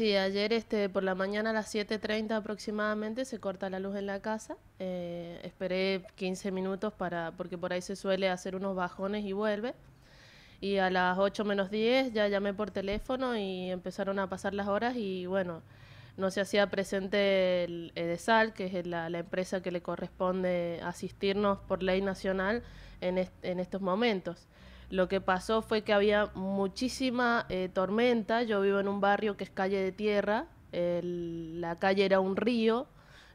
Sí, ayer este, por la mañana a las 7.30 aproximadamente se corta la luz en la casa. Eh, esperé 15 minutos para, porque por ahí se suele hacer unos bajones y vuelve. Y a las 8 menos 10 ya llamé por teléfono y empezaron a pasar las horas y bueno, no se hacía presente el EDESAL, que es la, empresa que le corresponde asistirnos por ley nacional en, en estos momentos. Lo que pasó fue que había muchísima eh, tormenta. Yo vivo en un barrio que es calle de tierra, la calle era un río.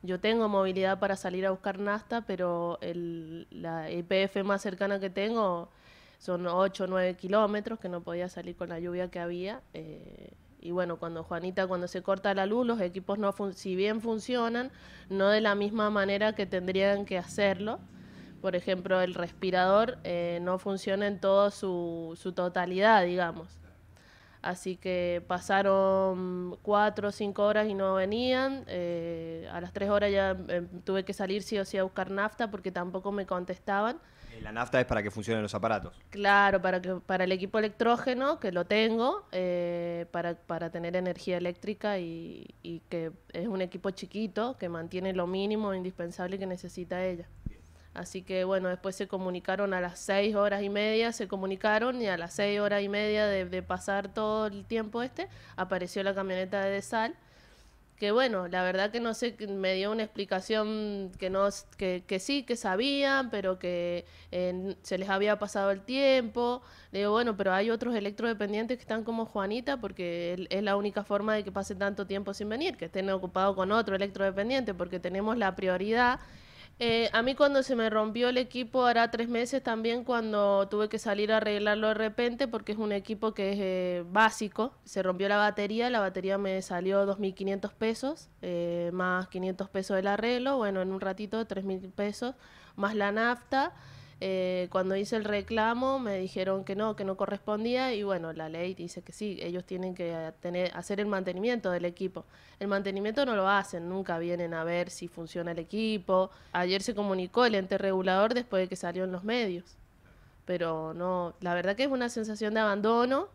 Yo tengo movilidad para salir a buscar nasta, pero la IPF más cercana que tengo son 8 o 9 kilómetros, que no podía salir con la lluvia que había. Eh, y bueno, cuando Juanita, cuando se corta la luz, los equipos no si bien funcionan, no de la misma manera que tendrían que hacerlo por ejemplo, el respirador eh, no funciona en toda su, totalidad, digamos. Así que pasaron cuatro o cinco horas y no venían. Eh, a las tres horas ya eh, tuve que salir sí o sí a buscar nafta porque tampoco me contestaban. La nafta es para que funcionen los aparatos. Claro, para que para el equipo electrógeno, que lo tengo, para, tener energía eléctrica y, y que es un equipo chiquito que mantiene lo mínimo e indispensable que necesita ella. Así que bueno, después se comunicaron a las seis horas y media, se comunicaron y a las seis horas y media de, pasar todo el tiempo este, apareció la camioneta de sal, Que bueno, la verdad que no sé, me dio una explicación que, no, que, sí, que sabían, pero que eh, se les había pasado el tiempo. Le digo, bueno, pero hay otros electrodependientes que están como Juanita porque es la única forma de que pase tanto tiempo sin venir, que estén ocupados con otro electrodependiente, porque tenemos la prioridad eh, a mí cuando se me rompió el equipo, hará tres meses también, cuando tuve que salir a arreglarlo de repente, porque es un equipo que es eh, básico, se rompió la batería, la batería me salió 2.500 pesos, eh, más 500 pesos del arreglo, bueno, en un ratito 3.000 pesos, más la nafta. Eh, cuando hice el reclamo me dijeron que no, que no correspondía y bueno, la ley dice que sí, ellos tienen que eh, tener, hacer el mantenimiento del equipo. El mantenimiento no lo hacen, nunca vienen a ver si funciona el equipo. Ayer se comunicó el ente regulador después de que salió en los medios, pero no, la verdad que es una sensación de abandono.